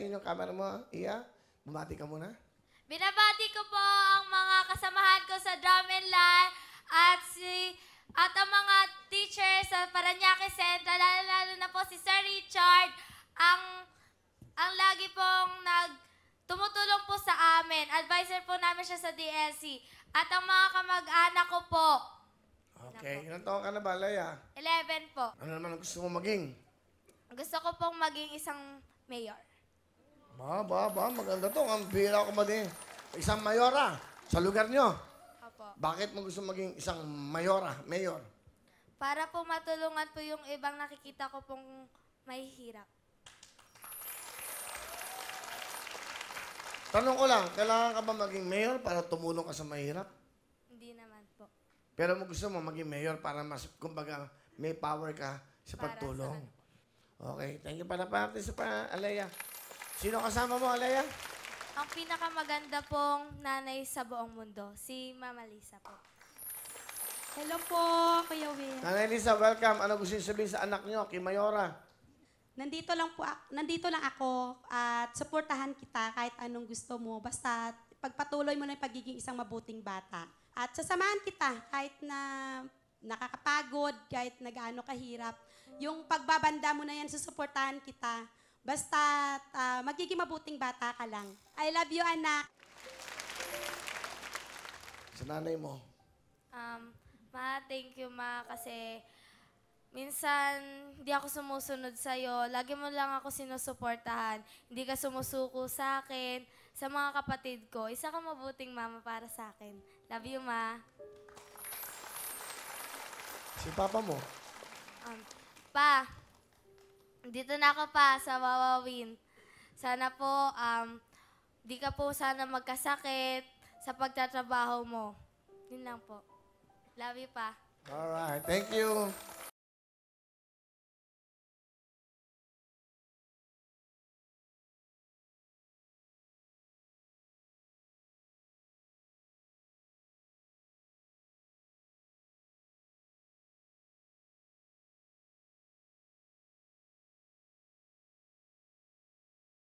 Tingin yung camera mo, ah. Iya. Bumati ka muna. Binabati ko po ang mga kasamahan ko sa drum and line at si at ang mga teachers sa Paranaque Central, lalo, lalo na po si Sir Richard, ang ang lagi pong nag tumutulong po sa amin. Advisor po namin siya sa DSC. At ang mga kamag-anak ko po. Okay. Ilan taong ka na ba, Leia? 11 po. Ano naman ang gusto mo maging? Gusto ko pong maging isang mayor. Ba, ba, ba. Maganda to. Ang pira ko din. Isang mayora sa lugar nyo. Apo. Bakit mo gusto maging isang mayora, mayor? Para po matulungan po yung ibang nakikita ko pong may hirap. Tanong ko lang, kailangan ka ba maging mayor para tumulong ka sa mahirap? Hindi naman po. Pero mo gusto mo maging mayor para mas, kumbaga, may power ka sa Para pagtulong. ano Okay, thank you para parte sa pa, Alea. Sino kasama mo, Alaya? Ang pinakamaganda pong nanay sa buong mundo, si Mama Lisa po. Hello po, Kuya Will. Nanay Lisa, welcome. Ano gusto sabihin sa anak niyo, kay Mayora? Nandito lang po, nandito lang ako at suportahan kita kahit anong gusto mo. Basta pagpatuloy mo na yung pagiging isang mabuting bata. At sasamahan kita kahit na nakakapagod, kahit nagaano kahirap. Yung pagbabanda mo na yan, susuportahan kita. Basta uh, magiging mabuting bata ka lang. I love you, anak. Sa nanay mo? Um, ma, thank you, ma, kasi minsan hindi ako sumusunod sa iyo. Lagi mo lang ako sinusuportahan. Hindi ka sumusuko sa akin, sa mga kapatid ko. Isa ka mabuting mama para sa akin. Love you, ma. Si papa mo? Um, pa, dito na ako pa sa Wawawin. Sana po, um, di ka po sana magkasakit sa pagtatrabaho mo. Yun lang po. Love you pa. All right. Thank you.